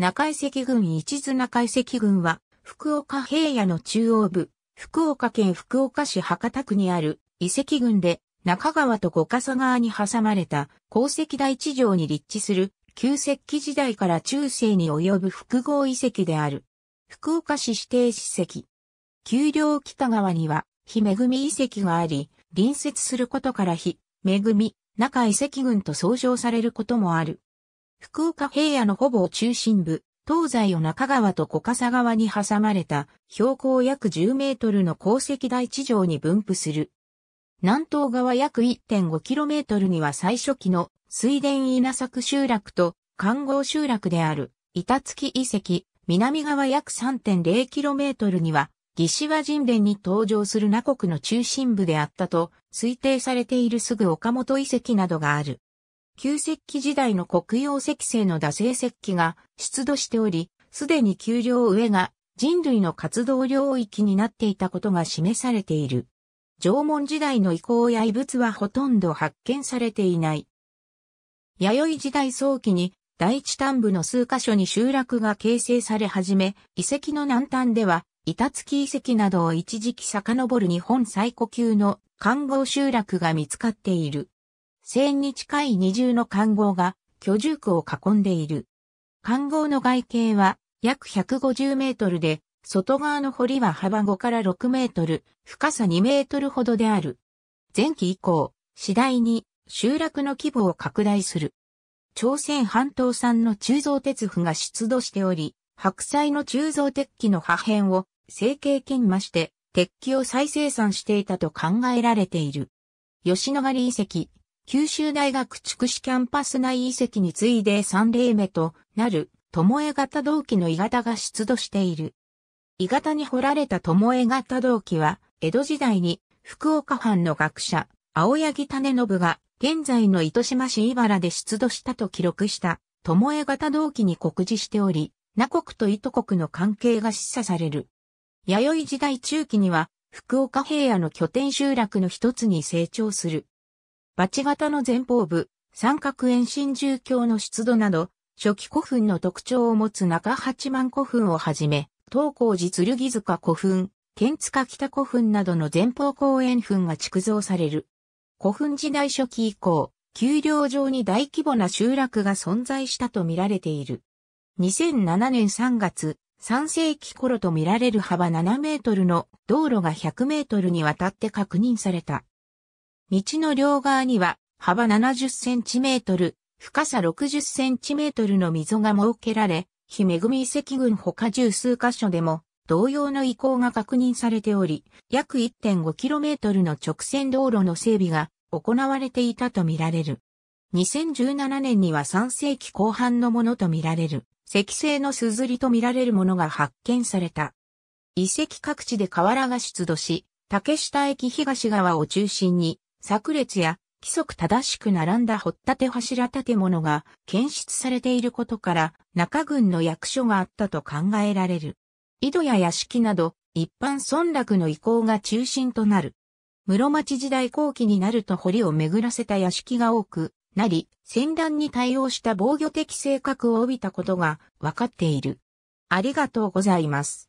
中井関群一津中井関群は、福岡平野の中央部、福岡県福岡市博多区にある遺跡群で、中川と五笠川に挟まれた鉱石大地上に立地する旧石器時代から中世に及ぶ複合遺跡である。福岡市指定史跡。丘陵北側には、非恵遺跡があり、隣接することから非恵中遺跡群と総称されることもある。福岡平野のほぼ中心部、東西を中川と小笠川に挟まれた標高約10メートルの鉱石台地上に分布する。南東側約 1.5km には最初期の水田稲作集落と観光集落である板月遺跡、南側約 3.0km には義和神殿に登場する名国の中心部であったと推定されているすぐ岡本遺跡などがある。旧石器時代の黒曜石製の打製石器が出土しており、すでに丘陵上が人類の活動領域になっていたことが示されている。縄文時代の遺構や遺物はほとんど発見されていない。弥生時代早期に第一端部の数箇所に集落が形成され始め、遺跡の南端では、板付遺跡などを一時期遡る日本最古級の看護集落が見つかっている。千に近い二重の環号が居住区を囲んでいる。環号の外径は約150メートルで、外側の堀は幅5から6メートル、深さ2メートルほどである。前期以降、次第に集落の規模を拡大する。朝鮮半島産の鋳造鉄符が出土しており、白菜の鋳造鉄器の破片を成形研磨して、鉄器を再生産していたと考えられている。吉野ヶ里遺跡、九州大学筑紫キャンパス内遺跡に次いで3例目となる、巴型同期の鋳型が出土している。鋳型に掘られた巴型同期は、江戸時代に福岡藩の学者、青柳種信が、現在の糸島市茨原で出土したと記録した、巴型同期に告示しており、那国と糸国の関係が示唆される。弥生時代中期には、福岡平野の拠点集落の一つに成長する。バチ型の前方部、三角円新獣鏡の出土など、初期古墳の特徴を持つ中八幡古墳をはじめ、東光寺剣塚古墳、剣塚北古墳などの前方後円墳が築造される。古墳時代初期以降、丘陵上に大規模な集落が存在したと見られている。2007年3月、3世紀頃と見られる幅7メートルの道路が100メートルにわたって確認された。道の両側には幅70センチメートル、深さ60センチメートルの溝が設けられ、非恵遺跡群他十数箇所でも同様の遺構が確認されており、約 1.5km の直線道路の整備が行われていたとみられる。2017年には3世紀後半のものとみられる、石製の硯りとみられるものが発見された。遺跡各地で河原が出土し、竹下駅東側を中心に炸裂や規則正しく並んだ掘った柱建物が検出されていることから中軍の役所があったと考えられる。井戸や屋敷など一般村落の移行が中心となる。室町時代後期になると堀を巡らせた屋敷が多くなり、戦乱に対応した防御的性格を帯びたことが分かっている。ありがとうございます。